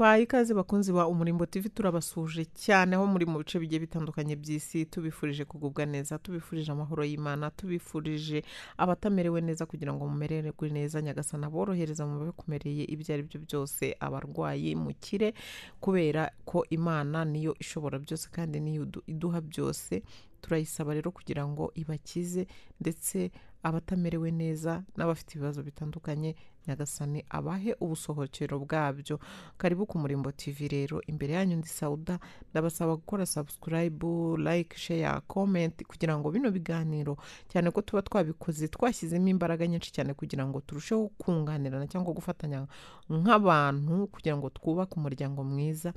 bahaye ikaze bakunzi ba umurimbo TV turabasuje cyane aho muri mu bice bigiye bitandukanye by'isi tubifurije kugubwa neza tubifurije amahoro y'Imana tubifurije abatamerewe neza kugira ngo mumererwe neza nyagasana borohereza mu bikumereye ibyo ari byo byose abarwayi mukire kubera ko Imana niyo ishobora byose kandi niyo iduha byose turayisaba rero kugira ngo ibakize ndetse abatamerewe neza n'abafite ibibazo bitandukanye nyagasani abahe ubusohokero bwabyo karibu ku murimbo tv rero imbere yanyu ndi Sauda ndabasaba gukora sabusikarayibu layike sheya komenti kugira ngo bino biganiro cyane ko tuba twabikoze twashyizemo imbaraga nyinshi cyane kugira ngo turusheho kunganirana cyangwa gufatanya nk'abantu kugira ngo twubake umuryango mwiza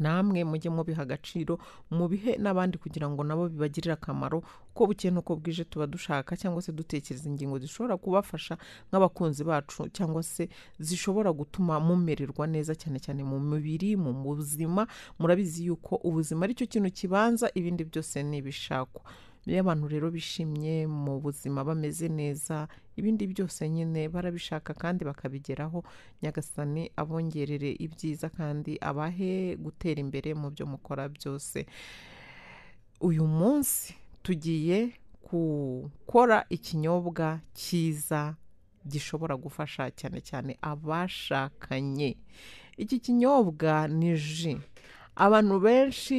namwe mujye mubiha agaciro mubihe n'abandi kugira ngo nabo bibagirire akamaro uko bukeye n'uko bwije tuba dushaka cyangwa se dutekereza ingingo zishobora kubafasha nk'abakunzi bacu cyangwa se zishobora gutuma mumererwa neza cyane cyane mu mubiri mu buzima murabizi yuko ubuzima ari cyo kintu kibanza ibindi byose ni ibishakwa iyo abantu rero bishimye mu buzima bameze neza ibindi byose nyine barabishaka kandi bakabigeraho nyagasani abongerere ibyiza kandi abahe gutera imbere mu byo mukora byose uyu munsi tugiye gukora ikinyobwa cyiza gishobora gufasha cyane cyane abashakanye iki kinyobwa ni ji abantu benshi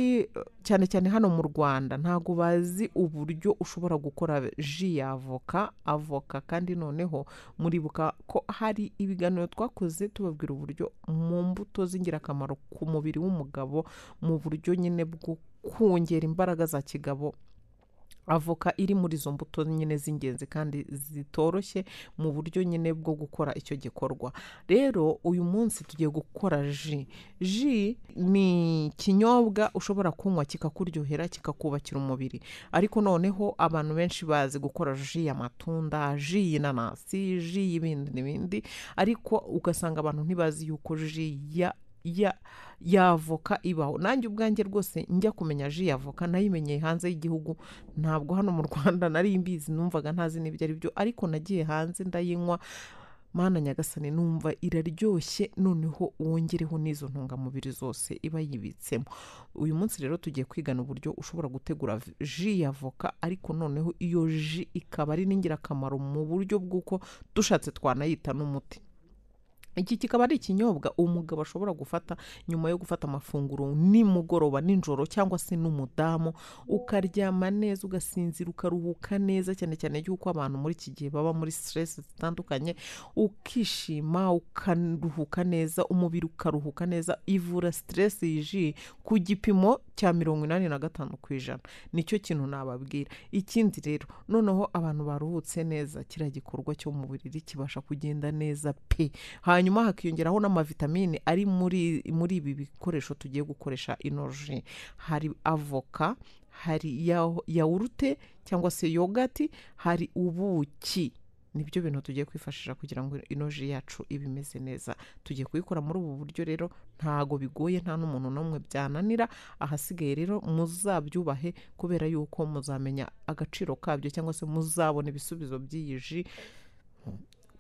cyane cyane hano mu rwanda ntabwo bazi uburyo ushobora gukora ji ya avoka avoka kandi noneho muribuka ko hari ibiganiro twakoze tubabwira uburyo mu mbuto z'ingirakamaro ku mubiri w'umugabo mu buryo nyine bwo kongera imbaraga za kigabo avoka iri muri izo mbuto nyine z'ingenzi kandi zitoroshye mu buryo nyine bwo gukora icyo gikorwa rero uyu munsi tugiye gukora ji ji ni ikinyobwa ushobora kunywa kikakuryohera kikakubakira umubiri ariko noneho abantu benshi bazi gukora ji y'amatunda ji y'inanasi ji y'ibindi n'ibindi ariko ugasanga abantu ntibazi yuko ji ya y'avoka ibaho nanjye ubwanjye rwose njya kumenya ji y'avoka nayimenyeye hanze y'igihugu ntabwo hano mu rwanda nari mbizi numvaga ntazi n'ibyo ari byo ariko nagiye hanze ndayinywa mana nyagasane numva iraryoshye noneho wongereho n'izo ntungamubiri zose iba yibitsemo uyu munsi rero tugiye kwigana uburyo ushobora gutegura ji ya voka ariko noneho iyo ji ikaba ari n'ingirakamaro mu buryo bw'uko dushatse twanayita n'umuti iki kikaba ari ikinyobwa umugabo ashobora gufata nyuma yo gufata amafunguro nimugoroba nijoro cyangwa se n'umudamu ukaryama neza ugasinzira ukaruhuka neza cyane cyane y'uko abantu muri iki gihe baba muri siteresi zitandukanye ukishima ukaruhuka neza umubiri ukaruhuka neza ivura siteresi yijiye ku gipimo cya mirongo inani na gatanu ku ijana nicyo kintu nababwira ikindi rero noneho abantu baruhutse neza kiriya gikorwa cy'umubiri mu kibasha kugenda neza pe hanyuma hakiyongeraho n'amavitamine ari muri muri ibi bikoresho tugiye gukoresha ino hari avoka hari yawurute cyangwa se yogati hari ubuki nibyo bintu tugiye kwifashisha kugira ngo ino yacu ibe imeze neza tugiye kuyikora muri ubu buryo rero ntago bigoye nta n'umuntu n'umwe byananira ahasigaye rero muzabyubahe kubera yuko muzamenya agaciro kabyo cyangwa se muzabona ibisubizo by'iyi ji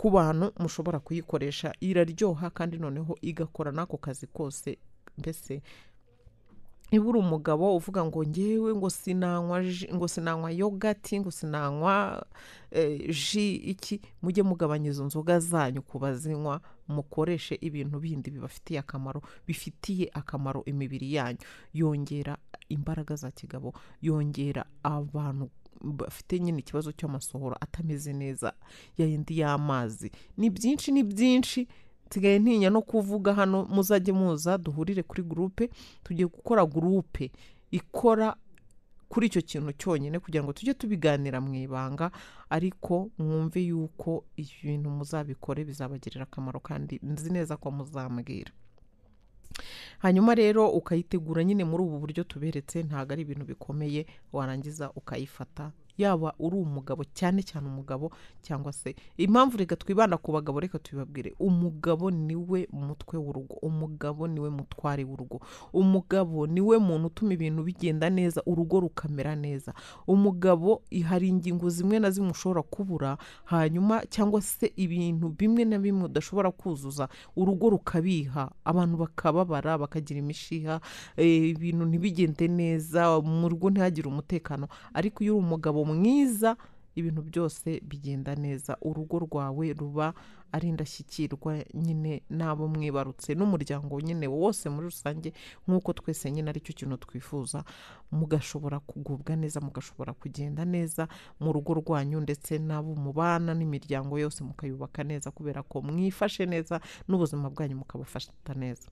ku bantu mushobora kuyikoresha iraryoha kandi noneho igakora n'ako kazi kose mbese niba uri umugabo uvuga ngo ngewe ngo sinanywa ngo sinanywa yogati ngo sinanywa eh, ji iki mujye mugabanya izo nzoga zanyu ku bazinywa mukoreshe ibintu bindi bibafitiye akamaro bifitiye akamaro imibiri yanyu yongera imbaraga za kigabo yongera abantu bafite nyine ikibazo cy'amasohoro atameze neza ya yindi y'amazi ni byinshi ni byinshi nsigaye ntinya no kuvuga hano muzajye muza duhurire kuri gurupe tugiye gukora gurupe ikora kuri icyo kintu cyonyine kugira ngo tujye tubiganira mu ibanga ariko mwumve yuko ibintu muzabikore bizabagirira akamaro kandi nzi neza ko muzambwira hanyuma rero ukayitegura nyine muri ubu buryo tuberetse ntabwo ari ibintu bikomeye warangiza ukayifata yaba uri umugabo cyane cyane umugabo cyangwa se impamvu reka twibanda ku bagabo reka tubibabwire umugabo niwe mutwe w'urugo umugabo niwe mutware w'urugo umugabo niwe muntu utuma ibintu bigenda neza urugo rukamera neza umugabo hari ingingo zimwe na zimwe ushobora kubura hanyuma cyangwa se ibintu bimwe na bimwe udashobora kuzuza urugo rukabiha abantu bakababara bakagira imishiha eh, ibintu ntibigende neza mu rugo ntihagire umutekano ariko iyo uri umugabo mwiza ibintu byose bigenda neza urugo rwawe ruba ari indashyikirwa nyine n'abo mwibarutse n'umuryango nyine wose muri rusange nk'uko twese nyine aricyo kintu twifuza mugashobora kugubwa neza mugashobora kugenda neza mu rugo rwanyu ndetse n'abo mubana n'imiryango yose mukayubaka neza kubera ko mwifashe neza n'ubuzima bwanyu mukabufata neza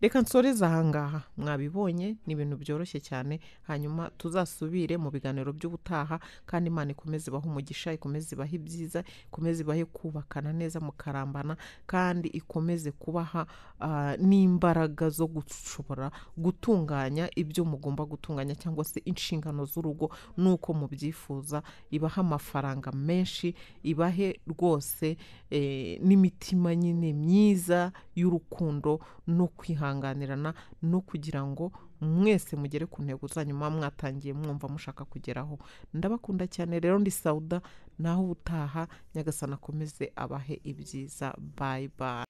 reka nsoreze ahangaha mwabibonye ni ibintu byoroshye cyane hanyuma tuzasubire mu biganiro by'ubutaha kandi imana ikomeze ibahe umugisha ikomeze ibahe ibyiza ikomeze ibahe kubakana neza mukarambana kandi ikomeze kubaha ah, n'imbaraga zo gushobora gutunganya ibyo mugomba gutunganya cyangwa se inshingano z'urugo n'uko mubyifuza ibahe amafaranga menshi ibahe rwose eh, n'imitima nyine myiza y'urukundo no kwihanganirana no kugira ngo mwese mugere ku ntego zanyu muba mwatangiye mwumva mushaka kugeraho ndabakunda cyane rero ndi Sauda naho ubutaha nyagasana akomeze abahe ibyiza bayi bayi